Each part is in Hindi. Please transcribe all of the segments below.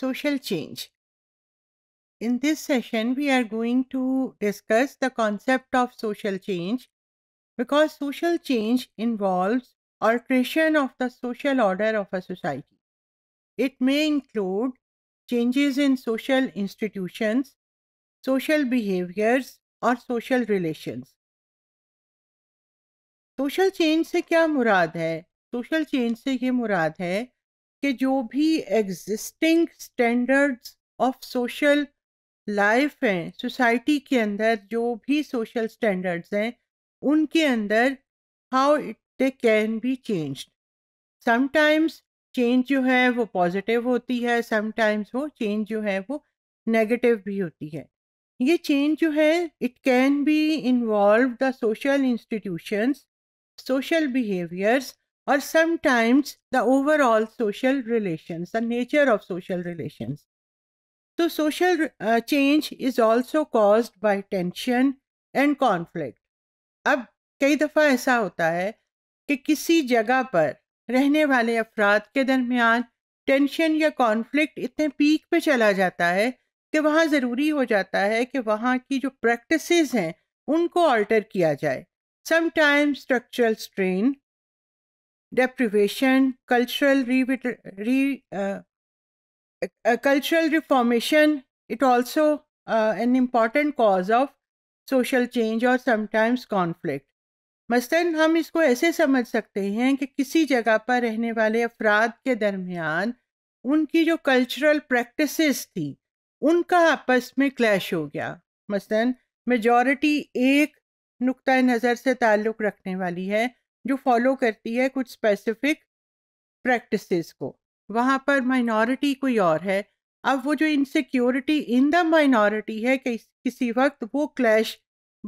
social change. In this session, we are going to discuss the concept of social change because social change involves alteration of the social order of a society. It may include changes in social institutions, social behaviors, or social relations. Social change से क्या मुराद है सोशल चेंज से ये मुराद है कि जो भी existing standards of social life हैं सोसाइटी के अंदर जो भी सोशल स्टैंडर्ड्स हैं उनके अंदर how it they can be change sometimes change जो है वो पॉजिटिव होती है समटाइम्स वो चेंज जो है वो नेगेटिव भी होती है ये चेंज जो है it can be involve the social institutions social behaviours और sometimes the overall social relations the nature of social relations तो social change is also caused by tension and conflict अब कई दफ़ा ऐसा होता है कि किसी जगह पर रहने वाले अफराद के दरमियान टेंशन या कॉन्फ्लिक्ट इतने पीक पे चला जाता है कि वहाँ ज़रूरी हो जाता है कि वहाँ की जो प्रैक्टिसेस हैं उनको अल्टर किया जाए sometimes structural strain deprivation, cultural re, re uh, uh, cultural reformation. It also uh, an important cause of social change और sometimes conflict. मसलन हम इसको ऐसे समझ सकते हैं कि किसी जगह पर रहने वाले अफराद के दरमियान उनकी जो कल्चरल प्रैक्टिसेस थी उनका आपस में क्लैश हो गया मसलन मेजॉरिटी एक नुक़ नज़र से ताल्लुक़ रखने वाली है जो फॉलो करती है कुछ स्पेसिफिक प्रैक्टिसेस को वहाँ पर माइनॉरिटी कोई और है अब वो जो इनसिक्योरिटी इन द माइनॉरिटी है कि, किसी वक्त वो क्लैश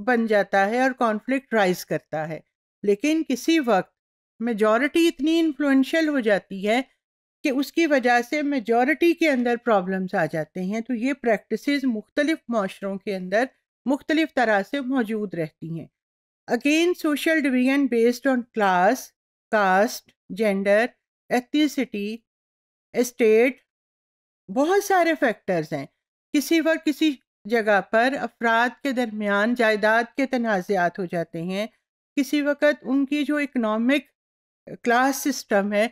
बन जाता है और कॉन्फ्लिक्ट राइज करता है लेकिन किसी वक्त मेजॉरिटी इतनी इन्फ्लुएंशियल हो जाती है कि उसकी वजह से मेजॉरिटी के अंदर प्रॉब्लम्स आ जाते हैं तो ये प्रैक्टिसेस मुख्तलिफ माशरों के अंदर मुख्तलिफ तरह से मौजूद रहती हैं again social division based on class caste gender ethnicity state बहुत सारे फैक्टर्स हैं किसी व किसी जगह पर अफराद के दरमियान जायदाद के तनाज़ात हो जाते हैं किसी वक्त उनकी जो इकनॉमिक क्लास सिस्टम है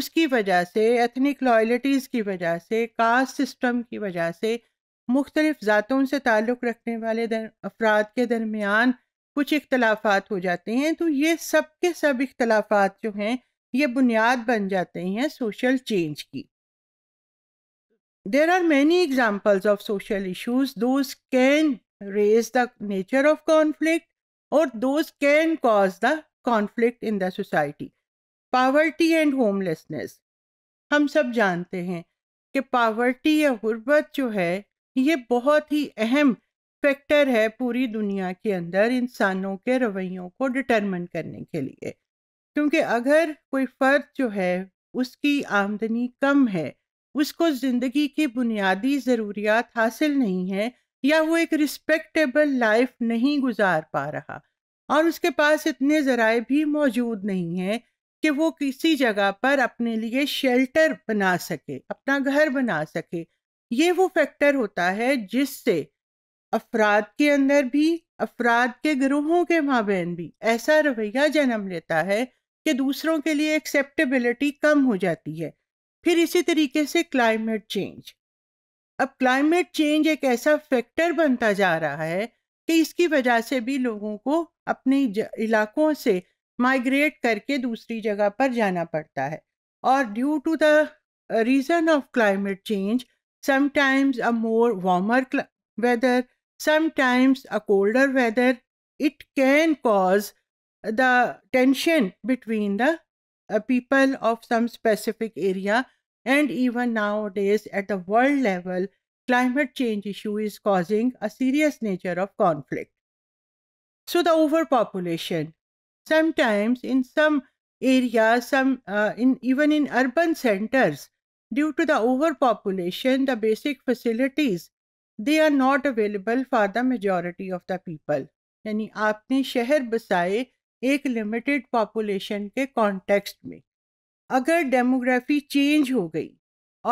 उसकी वजह से एथनिक लॉयल्टीज़ की वजह से कास्ट सिस्टम की वजह से मुख्तलिफ़ ज़ातों से ताल्लुक़ रखने वाले अफराद के दरमियान कुछ इख्तलाफात हो जाते हैं तो ये सब के सब इख्तलाफात जो हैं ये बुनियाद बन जाते हैं सोशल चेंज की there are many examples of social issues those can raise the nature of conflict और those can cause the conflict in the poverty and homelessness हम सब जानते हैं कि पावर्टी या गुर्बत जो है ये बहुत ही अहम फैक्टर है पूरी दुनिया के अंदर इंसानों के रवैयों को डिटरमिन करने के लिए क्योंकि अगर कोई फ़र्द जो है उसकी आमदनी कम है उसको ज़िंदगी की बुनियादी ज़रूरियात हासिल नहीं है या वो एक रिस्पेक्टेबल लाइफ नहीं गुजार पा रहा और उसके पास इतने ज़राए भी मौजूद नहीं हैं कि वो किसी जगह पर अपने लिए शेल्टर बना सके अपना घर बना सके ये वो फैक्टर होता है जिससे अफराद के अंदर भी अफराद के ग्रोहों के माबेन भी ऐसा रवैया जन्म लेता है कि दूसरों के लिए एक्सेप्टेबिलिटी कम हो जाती है फिर इसी तरीके से क्लाइमेट चेंज अब क्लाइमेट चेंज एक ऐसा फैक्टर बनता जा रहा है कि इसकी वजह से भी लोगों को अपने इलाकों से माइग्रेट करके दूसरी जगह पर जाना पड़ता है और due to the reason of climate change sometimes a more warmer weather sometimes a colder weather it can cause the tension between the uh, people of some specific area and even nowadays at the world level climate change issue is causing a serious nature of conflict so the overpopulation sometimes in some areas some uh, in even in urban centers due to the overpopulation the basic facilities they are not available for the majority of the people यानी आपने शहर बसाए एक लिमिटेड पॉपुलेशन के कॉन्टेक्स्ट में अगर डेमोग्राफी चेंज हो गई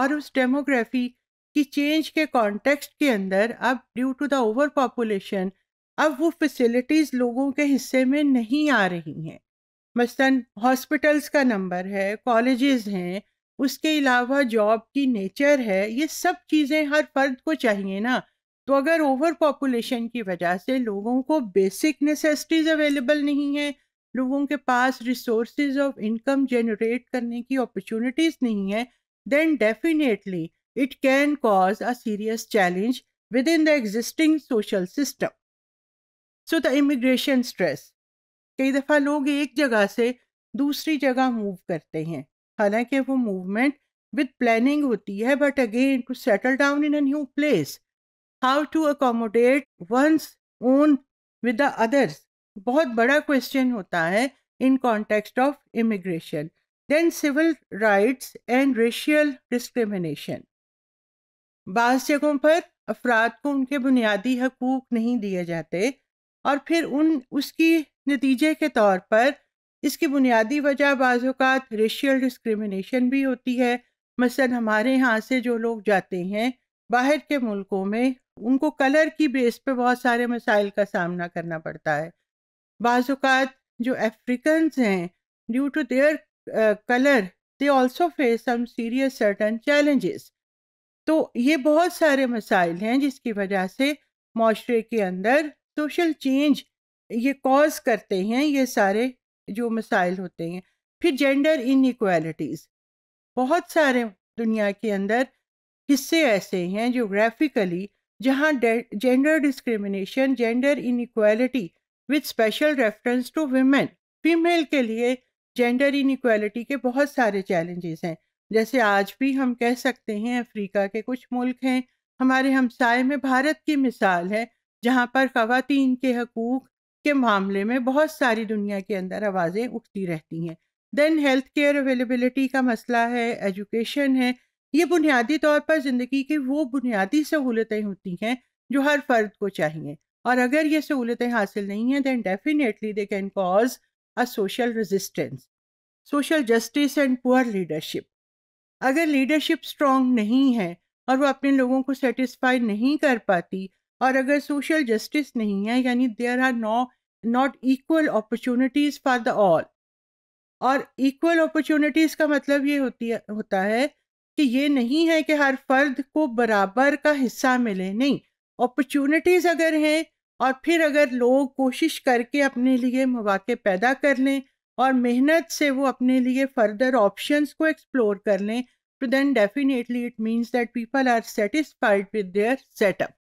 और उस डेमोग्राफी की चेंज के कॉन्टेक्स्ट के अंदर अब due to the overpopulation अब वो फैसिलिटीज़ लोगों के हिस्से में नहीं आ रही हैं मसलन हॉस्पिटल्स का नंबर है कॉलेजेस हैं उसके अलावा जॉब की नेचर है ये सब चीज़ें हर फर्द को चाहिए ना तो अगर ओवर पॉपुलेशन की वजह से लोगों को बेसिक नेसेसिटीज़ अवेलेबल नहीं है लोगों के पास रिसोर्स ऑफ इनकम जनरेट करने की अपॉर्चुनिटीज़ नहीं है then definitely it can cause a serious challenge within the existing social system so the immigration stress कई दफ़ा लोग एक जगह से दूसरी जगह मूव करते हैं हालांकि वो मूवमेंट विद प्लानिंग होती है but again to settle down in a new place how to accommodate one's own with the others बहुत बड़ा क्वेश्चन होता है in context of immigration then civil rights and racial discrimination बाज़ जगहों पर अफराद को उनके बुनियादी हकूक नहीं दिए जाते और फिर उन उसकी नतीजे के तौर पर इसकी बुनियादी वजह बाज़ात रेशियल डिस्क्रिमिनेशन भी होती है मसलन हमारे यहाँ से जो लोग जाते हैं बाहर के मुल्कों में उनको कलर की बेस पे बहुत सारे मसाइल का सामना करना पड़ता है बाज़ात जो अफ्रीकन हैं due to their colour they also face some serious certain challenges तो ये बहुत सारे मसाइल हैं जिसकी वजह से माशरे के अंदर सोशल चेंज ये कॉज करते हैं ये सारे जो मसाइल होते हैं फिर जेंडर इनक्वालिटीज़ बहुत सारे दुनिया के अंदर हिस्से ऐसे हैं जोग्राफिकली जहाँ gender discrimination gender inequality with special reference to women female के लिए जेंडर इनक्वालिटी के बहुत सारे चैलेंजेस हैं जैसे आज भी हम कह सकते हैं अफ्रीका के कुछ मुल्क हैं हमारे हमसाय में भारत की मिसाल है जहाँ पर खातन के हकूक़ के मामले में बहुत सारी दुनिया के अंदर आवाज़ें उठती रहती हैं देन हेल्थ केयर अवेलेबिलिटी का मसला है एजुकेशन है ये बुनियादी तौर पर ज़िंदगी की वो बुनियादी सहूलतें होती हैं जो हर फर्द को चाहिए और अगर ये सहूलतें हासिल नहीं हैं then definitely they can cause a social resistance social justice and poor leadership अगर लीडरशिप स्ट्रॉन्ग नहीं है और वो अपने लोगों को सेटिस्फाई नहीं कर पाती और अगर सोशल जस्टिस नहीं है यानी there are no not equal opportunities for the all और इक्वल अपॉर्चुनिटीज़ का मतलब ये होती है होता है कि ये नहीं है कि हर फर्द को बराबर का हिस्सा मिले नहीं अपॉर्चुनिटीज़ अगर हैं और फिर अगर लोग कोशिश करके अपने लिए मौाक़े पैदा कर लें और मेहनत से वो अपने लिए फर्दर ऑप्शंस को एक्सप्लोर कर लें तो then definitely it means that people are satisfied with their setup